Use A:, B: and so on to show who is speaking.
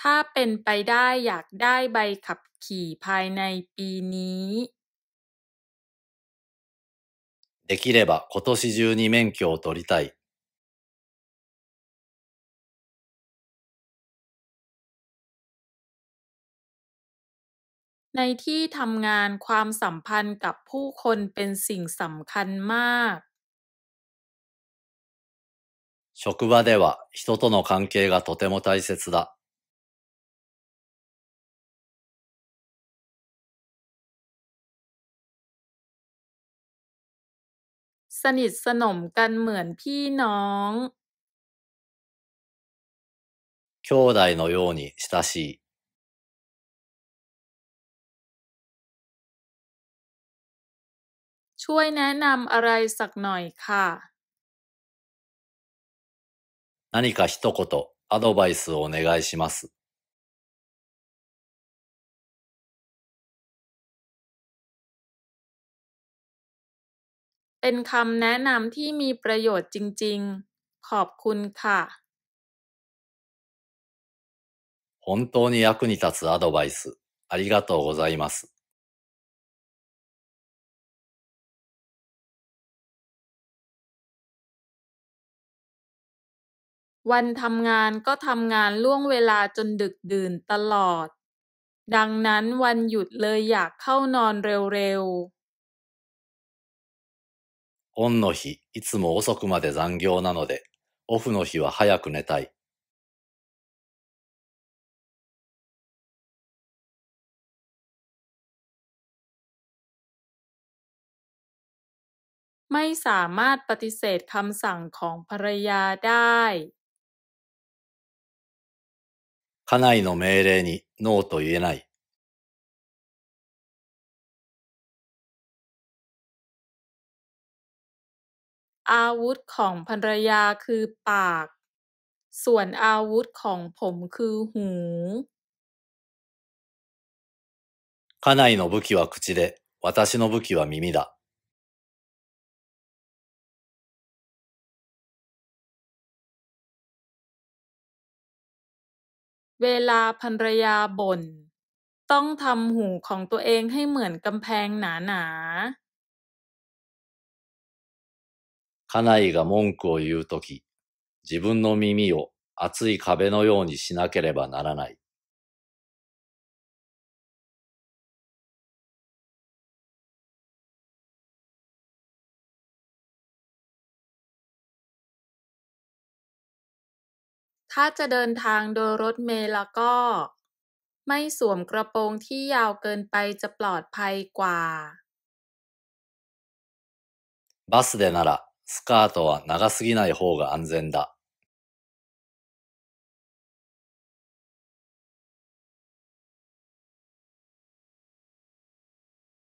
A: ถ้าเป็นไปได้อยากได้ใบขับขี่ภายในปีนี้
B: できれば今年中に免許を取りたい。
A: ในที่ทำงานความสัมพันธ์กับผู้คนเป็นสิ่งสำคัญมาก
B: 職場で
C: は人との関係がとても大切だ。สนิทสนมกันเหมือนพี่น้อง兄弟のように親しいช่วย
A: แนะนำอะไรสักหน่อยค่ะ
C: 何か一言アドバイスをお願いします
A: เป็นคำแนะนำที่มีประโยชน์จริง ๆ ขอบคุณค่ะ
B: 本当に役に立つアドバイス、
C: ありがとうございます。
A: วันทำงานก็ทำงานล่วงเวลาจนดึกดื่นตลอด ดังนั้นวันหยุดเลยอยากเข้านอนเร็วๆ
B: オンの日、いつも遅くまで残業なので、オフの日は
C: 早く寝たい。
A: ไม่สามารถปฏิเสธคำสั่งของภรรยาได้
B: 家内の命令にノーと言えない。
A: อาวุธของภรรยาคือปาก ส่วนอาวุธของผมคือหู
B: ายの武器は口で、私の武器は耳だ。
A: เวลาภรรยาบ่นต้องทำหูของตัวเองให้เหมือนกำแพงหนาๆ
B: 家内が文句を言うとき、自分の耳を厚い壁のようにしなければならない。
A: ถ้าจะเดินทางโดยรถเมล์แล้วก็ไม่สวมกระโปรงที่ยาวเกินไปจะปลอดภัยกว่า
B: バスでならスカートは長すぎない方が安全だ。